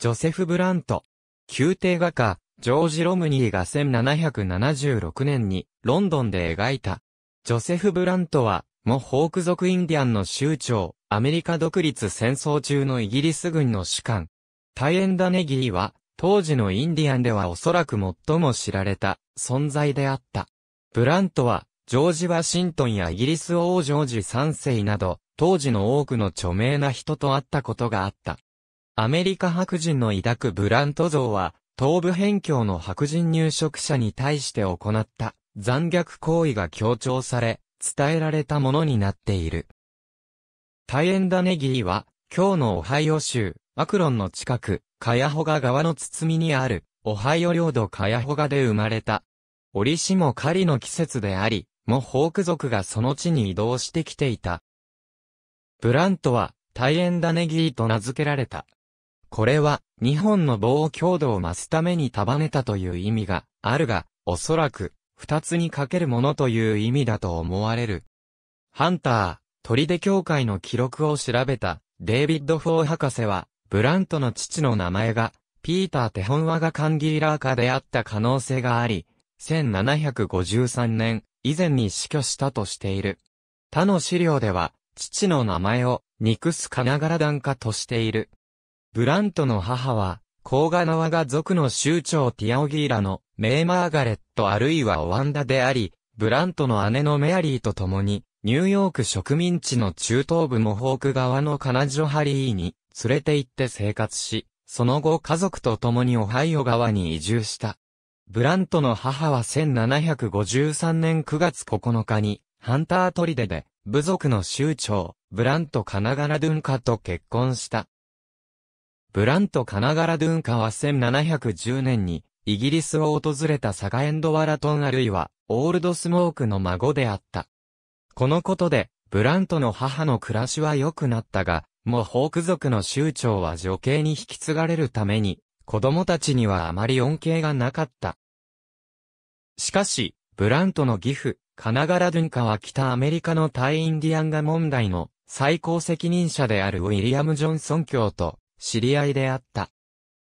ジョセフ・ブラント。宮廷画家、ジョージ・ロムニーが1776年にロンドンで描いた。ジョセフ・ブラントは、モホーク族インディアンの州長、アメリカ独立戦争中のイギリス軍の主官。タイエンダネギーは、当時のインディアンではおそらく最も知られた存在であった。ブラントは、ジョージ・ワシントンやイギリス王ジョージ3世など、当時の多くの著名な人と会ったことがあった。アメリカ白人の抱くブラント像は、東部辺境の白人入植者に対して行った残虐行為が強調され、伝えられたものになっている。タイエンダネギーは、今日のオハイオ州、アクロンの近く、カヤホガ川の包みにある、オハイオ領土カヤホガで生まれた。折しも狩りの季節であり、もホーク族がその地に移動してきていた。ブラントは、タイエンダネギーと名付けられた。これは、日本の棒強度を増すために束ねたという意味があるが、おそらく、二つにかけるものという意味だと思われる。ハンター、砦協会の記録を調べた、デイビッド・フォー博士は、ブラントの父の名前が、ピーター・テホンワガ・カンギーラーカであった可能性があり、1753年以前に死去したとしている。他の資料では、父の名前を、ニクス・カナガラダンカとしている。ブラントの母は、甲賀の我が族の州長ティアオギーラの、メーマーガレットあるいはオワンダであり、ブラントの姉のメアリーと共に、ニューヨーク植民地の中東部モホーク側のカナジョハリーに連れて行って生活し、その後家族と共にオハイオ側に移住した。ブラントの母は1753年9月9日に、ハンタートリデで、部族の州長、ブラント・カナガラドゥンカと結婚した。ブラント・カナガラ・ドゥンカは1710年に、イギリスを訪れたサガエンド・ワラトン・あるいは、オールド・スモークの孫であった。このことで、ブラントの母の暮らしは良くなったが、もうホーク族の州長は女系に引き継がれるために、子供たちにはあまり恩恵がなかった。しかし、ブラントの義父、カナガラ・ドゥンカは北アメリカの大インディアンガ問題の最高責任者であるウィリアム・ジョンソン教と知り合いであった。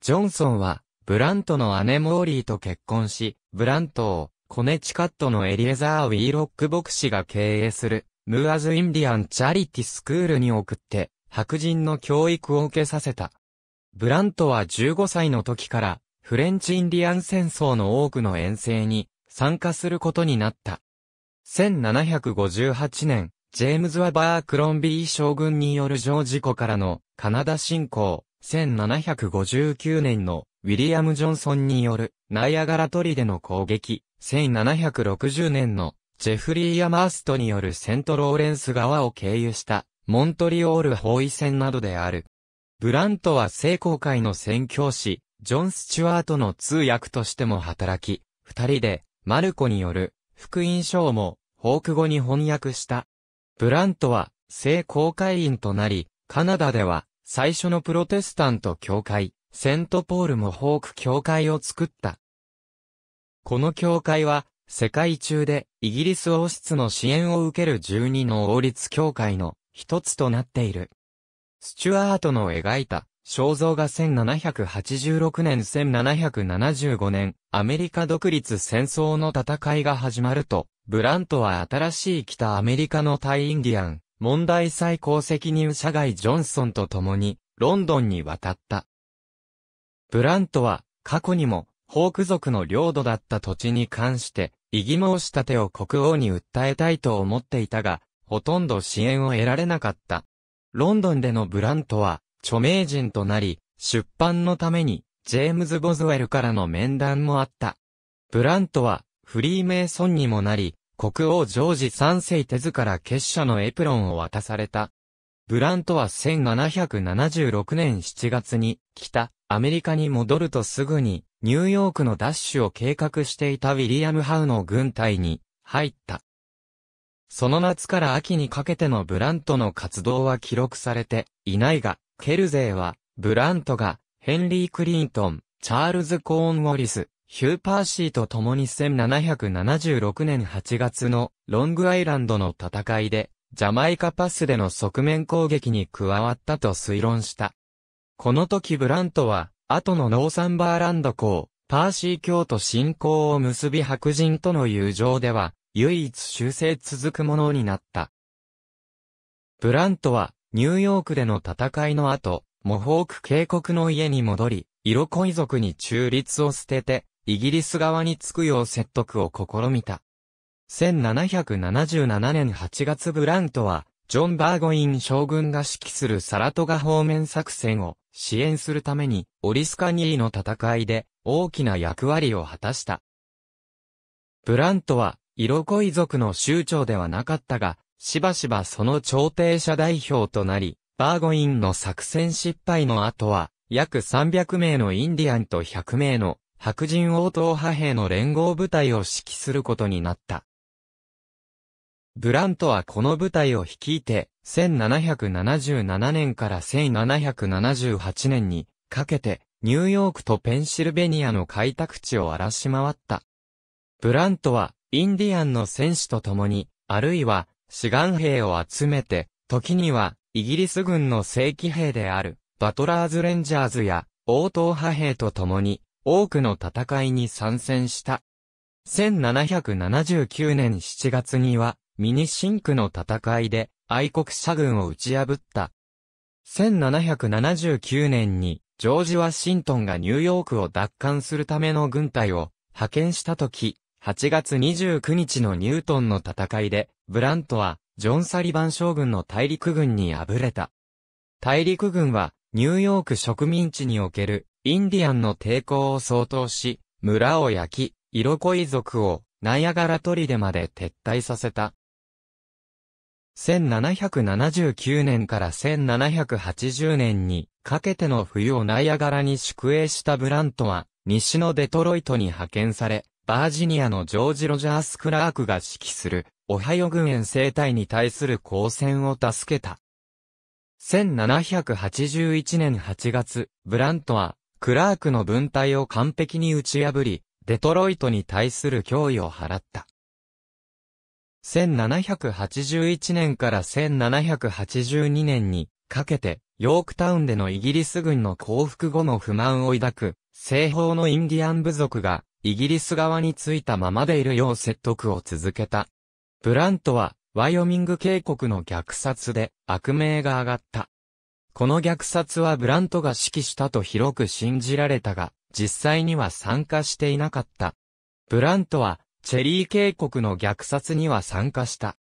ジョンソンは、ブラントの姉モーリーと結婚し、ブラントを、コネチカットのエリエザー・ウィーロック牧師が経営する、ムーアズ・インディアン・チャリティ・スクールに送って、白人の教育を受けさせた。ブラントは15歳の時から、フレンチ・インディアン戦争の多くの遠征に参加することになった。1758年、ジェームズ・はバー・クロンビー将軍によるジョージ湖からのカナダ侵攻、1759年のウィリアム・ジョンソンによるナイアガラトリでの攻撃、1760年のジェフリー・アマーストによるセントローレンス川を経由したモントリオール包囲戦などである。ブラントは聖公会の宣教師、ジョン・スチュワートの通訳としても働き、二人でマルコによる福音書をもフォーク語に翻訳した。ブラントは聖公会員となり、カナダでは、最初のプロテスタント教会、セントポールモホーク教会を作った。この教会は、世界中で、イギリス王室の支援を受ける12の王立教会の一つとなっている。スチュアートの描いた肖像が1786年1775年、アメリカ独立戦争の戦いが始まると、ブラントは新しい北アメリカのイ・インディアン、問題最高責任者外ジョンソンと共に、ロンドンに渡った。ブラントは、過去にも、ホーク族の領土だった土地に関して、異議申し立てを国王に訴えたいと思っていたが、ほとんど支援を得られなかった。ロンドンでのブラントは、著名人となり、出版のために、ジェームズ・ボズウェルからの面談もあった。ブラントは、フリーメイソンにもなり、国王ジョージ3世手図から結社のエプロンを渡された。ブラントは1776年7月に北アメリカに戻るとすぐにニューヨークのダッシュを計画していたウィリアム・ハウの軍隊に入った。その夏から秋にかけてのブラントの活動は記録されていないが、ケルゼーはブラントがヘンリー・クリントン、チャールズ・コーンウォリス、ヒューパーシーと共に1776年8月のロングアイランドの戦いで、ジャマイカパスでの側面攻撃に加わったと推論した。この時ブラントは、後のノーサンバーランド港、パーシー教と信仰を結び白人との友情では、唯一修正続くものになった。ブラントは、ニューヨークでの戦いの後、モホーク渓谷の家に戻り、イロコイ族に中立を捨てて、イギリス側につくよう説得を試みた。1777年8月ブラントは、ジョン・バーゴイン将軍が指揮するサラトガ方面作戦を支援するために、オリスカニーの戦いで大きな役割を果たした。ブラントは、色恋族の州長ではなかったが、しばしばその朝廷者代表となり、バーゴインの作戦失敗の後は、約300名のインディアンと100名の白人応答派兵の連合部隊を指揮することになった。ブラントはこの部隊を率いて、1777年から1778年にかけて、ニューヨークとペンシルベニアの開拓地を荒らし回った。ブラントは、インディアンの戦士と共に、あるいは、志願兵を集めて、時には、イギリス軍の正規兵である、バトラーズ・レンジャーズや、応答派兵と共に、多くの戦いに参戦した。1779年7月には、ミニシンクの戦いで愛国者軍を打ち破った。1779年に、ジョージ・ワシントンがニューヨークを奪還するための軍隊を派遣した時、8月29日のニュートンの戦いで、ブラントは、ジョン・サリバン将軍の大陸軍に敗れた。大陸軍は、ニューヨーク植民地におけるインディアンの抵抗を相当し、村を焼き、色恋族をナイアガラ砦まで撤退させた。1779年から1780年にかけての冬をナイアガラに宿営したブラントは、西のデトロイトに派遣され、バージニアのジョージ・ロジャース・クラークが指揮する、オハヨ軍遠生態に対する抗戦を助けた。1781年8月、ブラントは、クラークの分隊を完璧に打ち破り、デトロイトに対する脅威を払った。1781年から1782年にかけて、ヨークタウンでのイギリス軍の降伏後の不満を抱く、西方のインディアン部族が、イギリス側についたままでいるよう説得を続けた。ブラントは、ワイオミング渓谷の虐殺で、悪名が上がった。この虐殺はブラントが指揮したと広く信じられたが、実際には参加していなかった。ブラントは、チェリー渓谷の虐殺には参加した。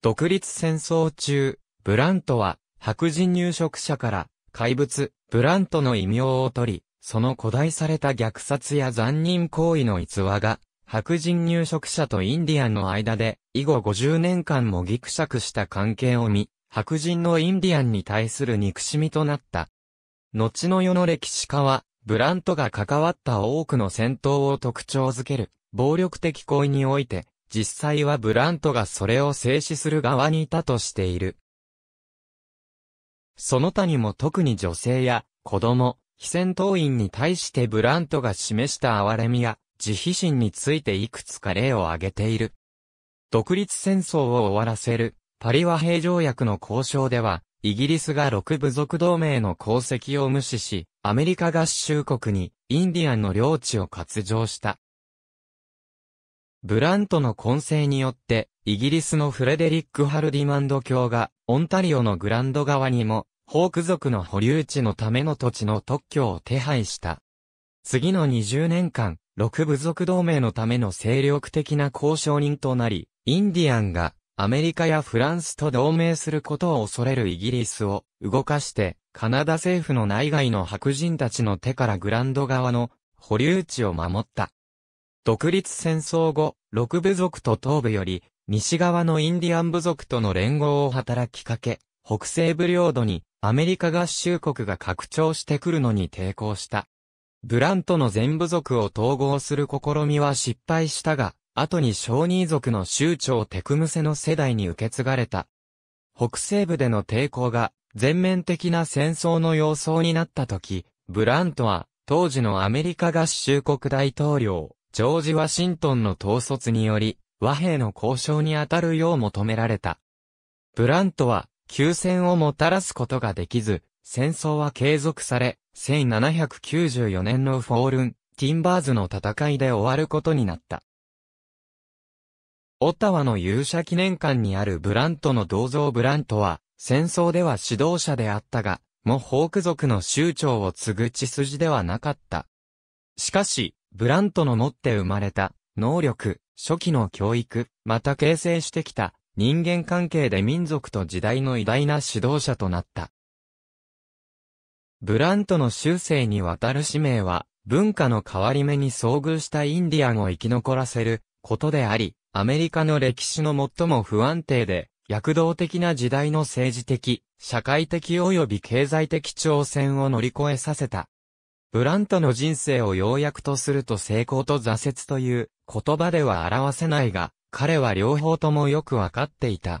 独立戦争中、ブラントは、白人入植者から、怪物、ブラントの異名を取り、その誇大された虐殺や残忍行為の逸話が、白人入植者とインディアンの間で、以後50年間もぎくしゃくした関係を見、白人のインディアンに対する憎しみとなった。後の世の歴史家は、ブラントが関わった多くの戦闘を特徴づける、暴力的行為において、実際はブラントがそれを制止する側にいたとしている。その他にも特に女性や子供、非戦闘員に対してブラントが示した哀れみや自費心についていくつか例を挙げている。独立戦争を終わらせるパリ和平条約の交渉では、イギリスが六部族同盟の功績を無視し、アメリカ合衆国にインディアンの領地を割譲した。ブラントの混成によって、イギリスのフレデリック・ハルディマンド卿が、オンタリオのグランド側にも、ホーク族の保留地のための土地の特許を手配した。次の20年間、六部族同盟のための精力的な交渉人となり、インディアンがアメリカやフランスと同盟することを恐れるイギリスを動かして、カナダ政府の内外の白人たちの手からグランド側の保留地を守った。独立戦争後、六部族と東部より、西側のインディアン部族との連合を働きかけ、北西部領土にアメリカ合衆国が拡張してくるのに抵抗した。ブラントの全部族を統合する試みは失敗したが、後に小人族の州長テクムセの世代に受け継がれた。北西部での抵抗が全面的な戦争の様相になった時、ブラントは当時のアメリカ合衆国大統領、ジョージ・ワシントンの統率により、和平の交渉に当たるよう求められた。ブラントは、休戦をもたらすことができず、戦争は継続され、1794年のフォールン、ティンバーズの戦いで終わることになった。オタワの勇者記念館にあるブラントの銅像ブラントは、戦争では指導者であったが、もホーク族の酋長を継ぐ血筋ではなかった。しかし、ブラントの持って生まれた、能力、初期の教育、また形成してきた、人間関係で民族と時代の偉大な指導者となった。ブラントの終生にわたる使命は、文化の変わり目に遭遇したインディアンを生き残らせることであり、アメリカの歴史の最も不安定で、躍動的な時代の政治的、社会的及び経済的挑戦を乗り越えさせた。ブラントの人生を要約とすると成功と挫折という言葉では表せないが、彼は両方ともよくわかっていた。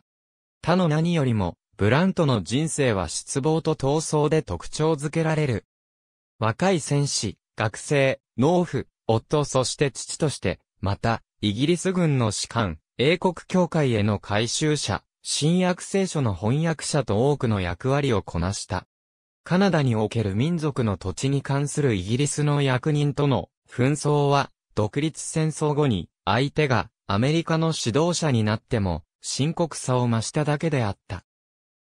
他の何よりも、ブラントの人生は失望と闘争で特徴づけられる。若い戦士、学生、農夫、夫そして父として、また、イギリス軍の士官、英国教会への改修者、新約聖書の翻訳者と多くの役割をこなした。カナダにおける民族の土地に関するイギリスの役人との紛争は、独立戦争後に、相手がアメリカの指導者になっても、深刻さを増しただけであった。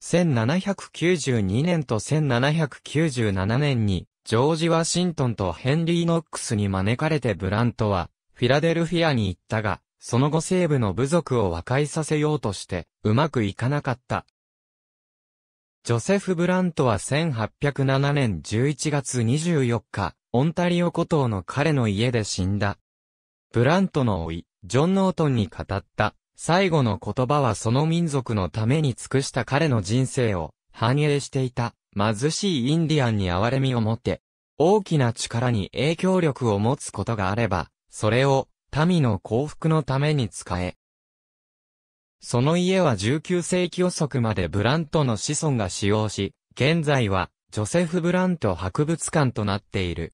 1792年と1797年に、ジョージ・ワシントンとヘンリー・ノックスに招かれてブラントは、フィラデルフィアに行ったが、その後西部の部族を和解させようとして、うまくいかなかった。ジョセフ・ブラントは1807年11月24日、オンタリオ古島の彼の家で死んだ。ブラントの老い、ジョン・ノートンに語った、最後の言葉はその民族のために尽くした彼の人生を反映していた、貧しいインディアンに哀れみを持って、大きな力に影響力を持つことがあれば、それを民の幸福のために使え。その家は19世紀予測までブラントの子孫が使用し、現在はジョセフ・ブラント博物館となっている。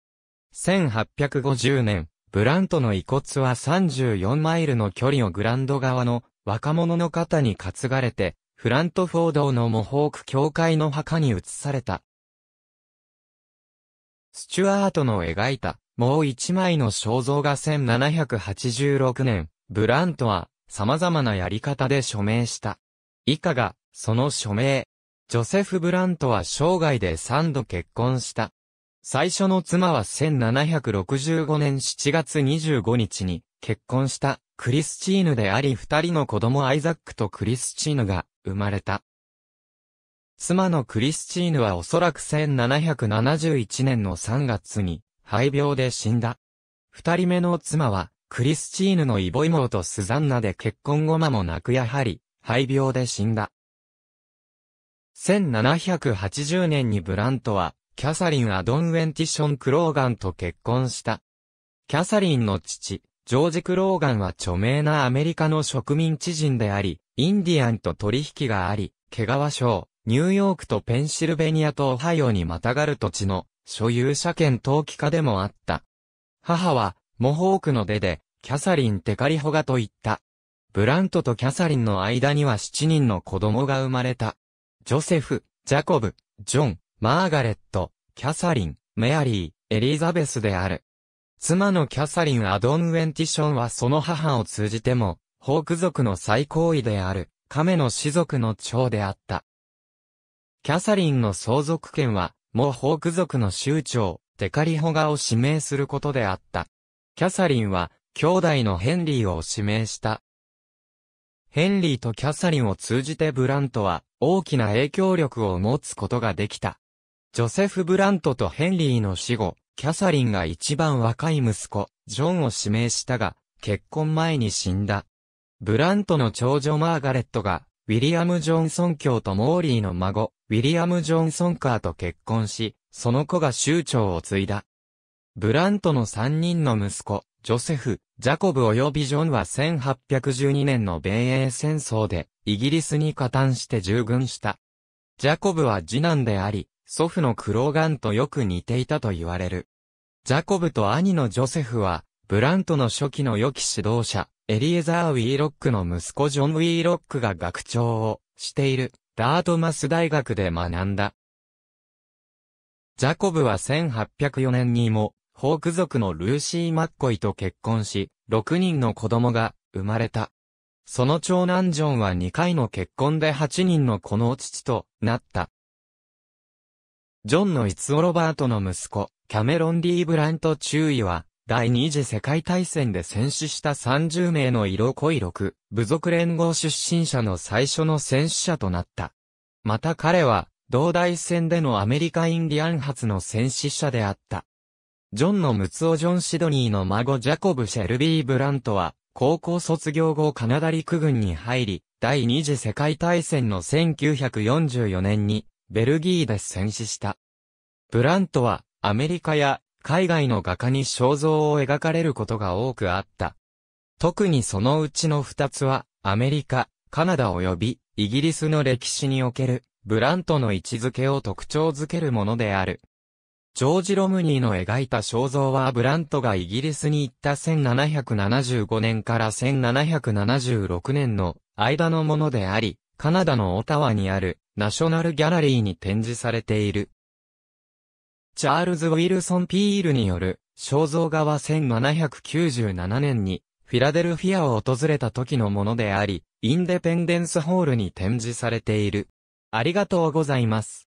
1850年、ブラントの遺骨は34マイルの距離をグランド側の若者の方に担がれて、フラントフォードのモホーク教会の墓に移された。スチュアートの描いたもう一枚の肖像が1786年、ブラントは様々なやり方で署名した。以下が、その署名。ジョセフ・ブラントは生涯で3度結婚した。最初の妻は1765年7月25日に結婚したクリスチーヌであり二人の子供アイザックとクリスチーヌが生まれた。妻のクリスチーヌはおそらく1771年の3月に肺病で死んだ。二人目の妻は、クリスチーヌのイボイモとスザンナで結婚後間もなくやはり、肺病で死んだ。1780年にブラントは、キャサリン・アドン・ウェンティション・クローガンと結婚した。キャサリンの父、ジョージ・クローガンは著名なアメリカの植民地人であり、インディアンと取引があり、毛皮省、ニューヨークとペンシルベニアとオハイオにまたがる土地の所有者権登記家でもあった。母は、モホークの出で、キャサリン・テカリホガと言った。ブラントとキャサリンの間には7人の子供が生まれた。ジョセフ、ジャコブ、ジョン、マーガレット、キャサリン、メアリー、エリザベスである。妻のキャサリン・アドン・ウェンティションはその母を通じても、ホーク族の最高位である、亀の士族の長であった。キャサリンの相続権は、モーホーク族の州長、テカリホガを指名することであった。キャサリンは、兄弟のヘンリーを指名した。ヘンリーとキャサリンを通じてブラントは、大きな影響力を持つことができた。ジョセフ・ブラントとヘンリーの死後、キャサリンが一番若い息子、ジョンを指名したが、結婚前に死んだ。ブラントの長女マーガレットが、ウィリアム・ジョンソン卿とモーリーの孫、ウィリアム・ジョンソンカーと結婚し、その子が州長を継いだ。ブラントの3人の息子、ジョセフ、ジャコブ及びジョンは1812年の米英戦争で、イギリスに加担して従軍した。ジャコブは次男であり、祖父のクローガンとよく似ていたと言われる。ジャコブと兄のジョセフは、ブラントの初期の良き指導者、エリエザー・ウィーロックの息子ジョン・ウィーロックが学長をしている、ダートマス大学で学んだ。ジャコブは1804年にも、ホーク族のルーシー・マッコイと結婚し、6人の子供が生まれた。その長男ジョンは2回の結婚で8人の子の父となった。ジョンのイツオロバートの息子、キャメロン・ディー・ブラント中尉は、第二次世界大戦で戦死した30名の色濃い6、部族連合出身者の最初の戦死者となった。また彼は、同大戦でのアメリカインディアン発の戦死者であった。ジョンのムツオ・ジョン・シドニーの孫ジャコブ・シェルビー・ブラントは、高校卒業後カナダ陸軍に入り、第二次世界大戦の1944年に、ベルギーで戦死した。ブラントは、アメリカや海外の画家に肖像を描かれることが多くあった。特にそのうちの二つは、アメリカ、カナダ及び、イギリスの歴史における、ブラントの位置づけを特徴づけるものである。ジョージ・ロムニーの描いた肖像はブラントがイギリスに行った1775年から1776年の間のものであり、カナダのオタワにあるナショナルギャラリーに展示されている。チャールズ・ウィルソン・ピールによる肖像画は1797年にフィラデルフィアを訪れた時のものであり、インデペンデンスホールに展示されている。ありがとうございます。